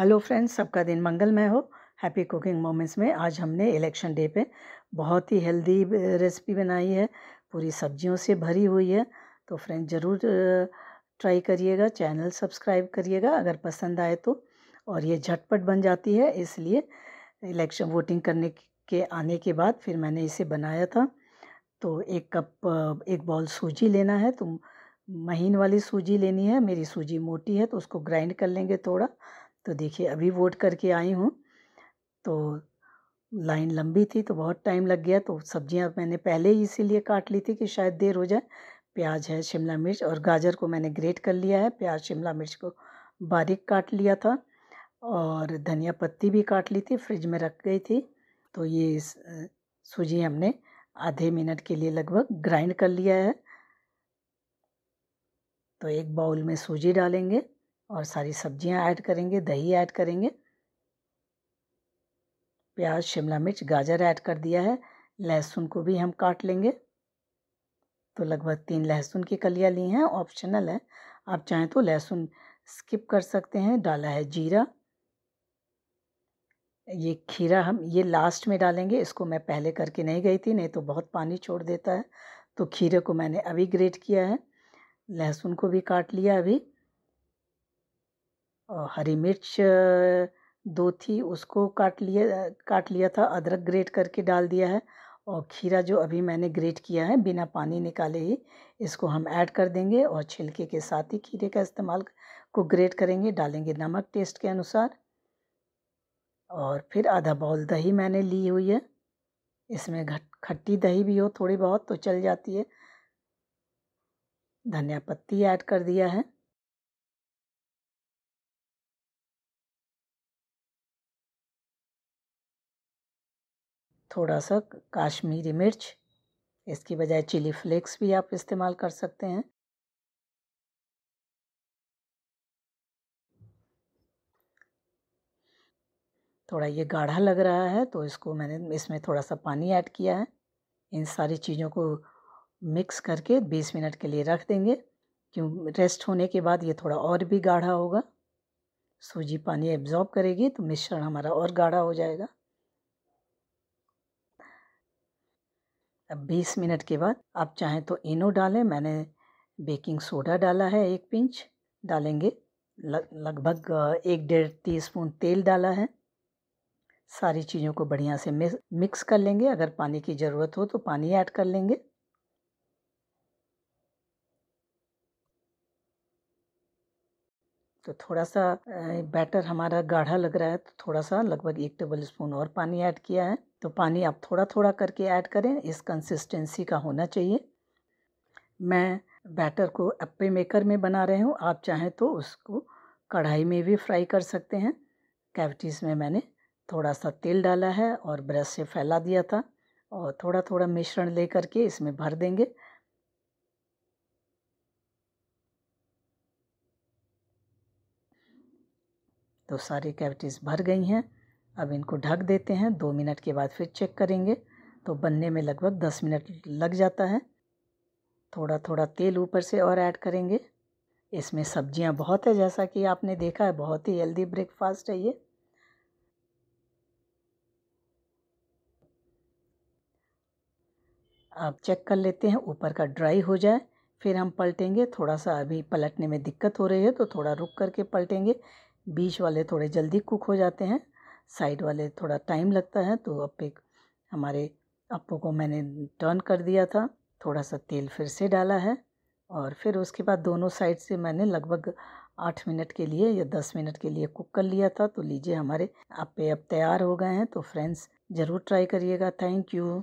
hello friends सबका दिन मंगलमय हो हैप्पी कुकिंग मोमेंट्स में आज हमने इलेक्शन डे पे बहुत ही हेल्दी रेसिपी बनाई है पूरी सब्जियों से भरी हुई है तो फ्रेंड्स ज़रूर ट्राई करिएगा चैनल सब्सक्राइब करिएगा अगर पसंद आए तो और ये झटपट बन जाती है इसलिए इलेक्शन वोटिंग करने के आने के बाद फिर मैंने इसे बनाया था तो एक कप एक बॉल सूजी लेना है तो महीन वाली सूजी लेनी है मेरी सूजी मोटी है तो उसको ग्राइंड कर लेंगे थोड़ा तो देखिए अभी वोट करके आई हूँ तो लाइन लंबी थी तो बहुत टाइम लग गया तो सब्ज़ियाँ मैंने पहले ही इसीलिए काट ली थी कि शायद देर हो जाए प्याज है शिमला मिर्च और गाजर को मैंने ग्रेट कर लिया है प्याज शिमला मिर्च को बारीक काट लिया था और धनिया पत्ती भी काट ली थी फ्रिज में रख गई थी तो ये सूजी हमने आधे मिनट के लिए लगभग ग्राइंड कर लिया है तो एक बाउल में सूजी डालेंगे और सारी सब्जियां ऐड करेंगे दही ऐड करेंगे प्याज शिमला मिर्च गाजर ऐड कर दिया है लहसुन को भी हम काट लेंगे तो लगभग तीन लहसुन की कलियाँ ली हैं ऑप्शनल है आप चाहें तो लहसुन स्किप कर सकते हैं डाला है जीरा ये खीरा हम ये लास्ट में डालेंगे इसको मैं पहले करके नहीं गई थी नहीं तो बहुत पानी छोड़ देता है तो खीरे को मैंने अभी ग्रेट किया है लहसुन को भी काट लिया अभी और हरी मिर्च दो थी उसको काट लिए काट लिया था अदरक ग्रेट करके डाल दिया है और खीरा जो अभी मैंने ग्रेट किया है बिना पानी निकाले ही इसको हम ऐड कर देंगे और छिलके के साथ ही खीरे का इस्तेमाल को ग्रेट करेंगे डालेंगे नमक टेस्ट के अनुसार और फिर आधा बाउल दही मैंने ली हुई है इसमें घट खट्टी दही भी हो थोड़ी बहुत तो चल जाती है धनिया पत्ती ऐड कर दिया है थोड़ा सा काश्मीरी मिर्च इसकी बजाय चिली फ्लेक्स भी आप इस्तेमाल कर सकते हैं थोड़ा ये गाढ़ा लग रहा है तो इसको मैंने इसमें थोड़ा सा पानी ऐड किया है इन सारी चीज़ों को मिक्स करके 20 मिनट के लिए रख देंगे क्यों रेस्ट होने के बाद ये थोड़ा और भी गाढ़ा होगा सूजी पानी एब्जॉर्ब करेगी तो मिश्रण हमारा और गाढ़ा हो जाएगा बीस मिनट के बाद आप चाहें तो इनो डालें मैंने बेकिंग सोडा डाला है एक पिंच डालेंगे लगभग एक डेढ़ टी स्पून तेल डाला है सारी चीज़ों को बढ़िया से मिक्स कर लेंगे अगर पानी की ज़रूरत हो तो पानी ऐड कर लेंगे तो थोड़ा सा बैटर हमारा गाढ़ा लग रहा है तो थोड़ा सा लगभग एक टेबल स्पून और पानी ऐड किया है तो पानी आप थोड़ा थोड़ा करके ऐड करें इस कंसिस्टेंसी का होना चाहिए मैं बैटर को अप्पे मेकर में बना रहे हूँ आप चाहें तो उसको कढ़ाई में भी फ्राई कर सकते हैं कैविटीज़ में मैंने थोड़ा सा तेल डाला है और ब्रश से फैला दिया था और थोड़ा थोड़ा मिश्रण ले करके इसमें भर देंगे तो सारी कैविटीज़ भर गई हैं अब इनको ढक देते हैं दो मिनट के बाद फिर चेक करेंगे तो बनने में लगभग दस मिनट लग जाता है थोड़ा थोड़ा तेल ऊपर से और ऐड करेंगे इसमें सब्जियां बहुत है जैसा कि आपने देखा है बहुत ही हेल्दी ब्रेकफास्ट है ये आप चेक कर लेते हैं ऊपर का ड्राई हो जाए फिर हम पलटेंगे थोड़ा सा अभी पलटने में दिक्कत हो रही है तो थोड़ा रुक करके पलटेंगे बीच वाले थोड़े जल्दी कुक हो जाते हैं साइड वाले थोड़ा टाइम लगता है तो अब एक हमारे अपो को मैंने टर्न कर दिया था थोड़ा सा तेल फिर से डाला है और फिर उसके बाद दोनों साइड से मैंने लगभग आठ मिनट के लिए या दस मिनट के लिए कुक कर लिया था तो लीजिए हमारे आप पे अब तैयार हो गए हैं तो फ्रेंड्स ज़रूर ट्राई करिएगा थैंक यू